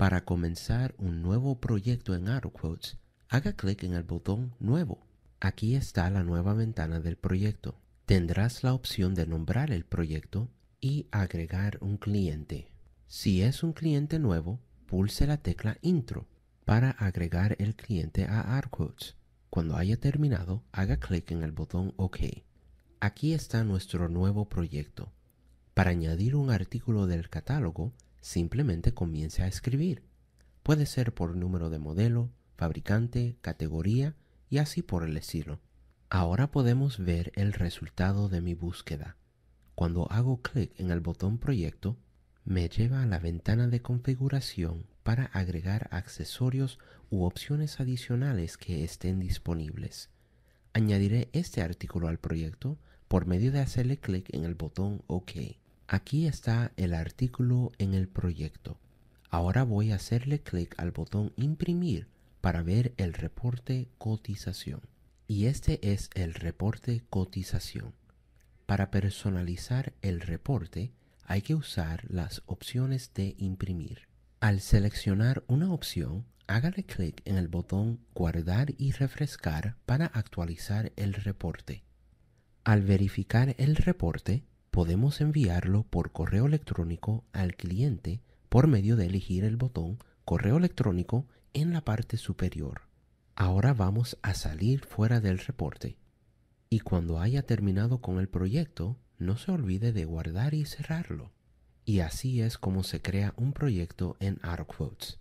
Para comenzar un nuevo proyecto en AutoQuotes, haga clic en el botón Nuevo. Aquí está la nueva ventana del proyecto. Tendrás la opción de nombrar el proyecto y agregar un cliente. Si es un cliente nuevo, pulse la tecla Intro para agregar el cliente a AutoQuotes. Cuando haya terminado, haga clic en el botón OK. Aquí está nuestro nuevo proyecto. Para añadir un artículo del catálogo, simplemente comience a escribir. Puede ser por número de modelo, fabricante, categoría y así por el estilo. Ahora podemos ver el resultado de mi búsqueda. Cuando hago clic en el botón proyecto, me lleva a la ventana de configuración para agregar accesorios u opciones adicionales que estén disponibles. Añadiré este artículo al proyecto por medio de hacerle clic en el botón OK. Aquí está el artículo en el proyecto. Ahora voy a hacerle clic al botón imprimir para ver el reporte cotización. Y este es el reporte cotización. Para personalizar el reporte hay que usar las opciones de imprimir. Al seleccionar una opción, hágale clic en el botón guardar y refrescar para actualizar el reporte. Al verificar el reporte, podemos enviarlo por correo electrónico al cliente por medio de elegir el botón correo electrónico en la parte superior. Ahora vamos a salir fuera del reporte y cuando haya terminado con el proyecto no se olvide de guardar y cerrarlo. Y así es como se crea un proyecto en ArcQuotes.